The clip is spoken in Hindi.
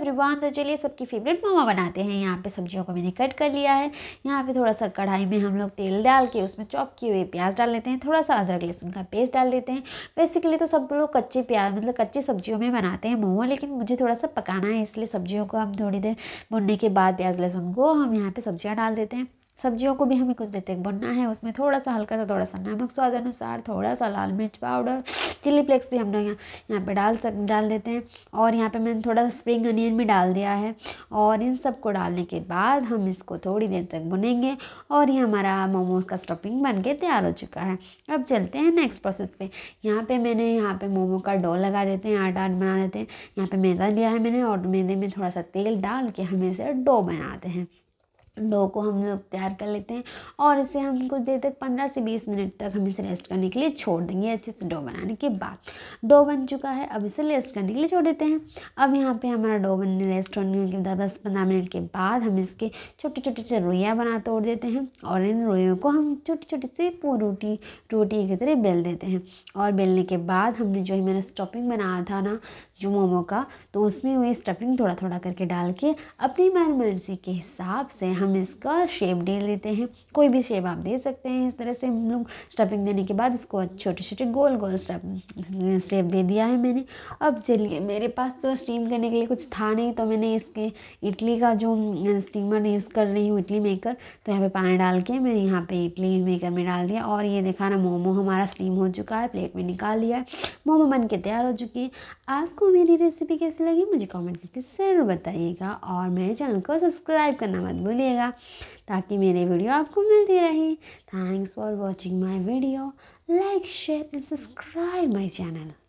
एवरीवन तो चलिए सबकी फेवरेट मोमो बनाते हैं यहाँ पे सब्जियों को मैंने कट कर लिया है यहाँ पे थोड़ा सा कढ़ाई में हम लोग तेल डाल के उसमें चॉप किए हुए प्याज डाल लेते हैं थोड़ा सा अदरक लहसुन का पेस्ट डाल देते हैं बेसिकली तो सब लोग कच्चे प्याज मतलब कच्ची सब्जियों में बनाते हैं मोमो लेकिन मुझे थोड़ा सा पकाना है इसलिए सब्जियों को हम थोड़ी देर भुनने के बाद प्याज लहसुन को हम यहाँ पर सब्जियाँ डाल देते हैं सब्जियों को भी हमें कुछ देर तक भुनना है उसमें थोड़ा सा हल्का सा थोड़ा सा नमक स्वाद अनुसार थोड़ा सा लाल मिर्च पाउडर चिली फ्लेक्स भी हम लोग यहाँ यहाँ पर डाल सक डाल देते हैं और यहाँ पे मैंने थोड़ा सा स्प्रिंग अनियन भी डाल दिया है और इन सब को डालने के बाद हम इसको थोड़ी देर तक भुनेंगे और ये हमारा मोमोज़ का स्टफिंग बन के तैयार हो चुका है अब चलते हैं नेक्स्ट प्रोसेस पे यहाँ पर मैंने यहाँ पे मोमो का डो लगा देते हैं आटा बना देते हैं यहाँ पर मैदा लिया है मैंने और मैदे में थोड़ा सा तेल डाल के हम इसे डो बनाते हैं डो को हम लोग तैयार कर लेते हैं और इसे हम कुछ देर तक पंद्रह से बीस मिनट तक हम इसे रेस्ट करने के लिए छोड़ देंगे अच्छे से डो बनाने के बाद डो बन चुका है अब इसे रेस्ट करने के लिए छोड़ देते हैं अब यहाँ पे हमारा डो बनने रेस्ट होने के बाद दस पंद्रह मिनट के बाद हम इसके छोटे छोटे से रोइयाँ बना तोड़ देते हैं और इन रोइयों को हम छोटी छोटी सी रोटी रोटी की तरह बेल देते हैं और बेलने के बाद हमने जो मेरा मैंने स्टॉपिंग बनाया था ना जो मोमो का तो उसमें वो स्टफिंग थोड़ा थोड़ा करके डाल के अपनी मन मर्जी के हिसाब से हम इसका शेप दे लेते हैं कोई भी शेप आप दे सकते हैं इस तरह से हम लोग स्टफिंग देने के बाद इसको छोटे छोटे गोल गोल स्टफ शेप दे दिया है मैंने अब चलिए मेरे पास तो स्टीम करने के लिए कुछ था नहीं तो मैंने इसके इडली का जो स्टीमर यूज़ कर रही हूँ इडली मेकर तो यहाँ पर पानी डाल के मैं यहाँ पर इडली मेकर में डाल दिया और ये देखा ना मोमो हमारा स्टीम हो चुका है प्लेट में निकाल लिया है मोमो बन के तैयार हो चुकी है आपको मेरी रेसिपी कैसी लगी मुझे कमेंट करके ज़रूर बताइएगा और मेरे चैनल को सब्सक्राइब करना मत भूलिए करिएगा ताकि मेरे वीडियो आपको मिलती रहे thanks for watching my video like share and subscribe my channel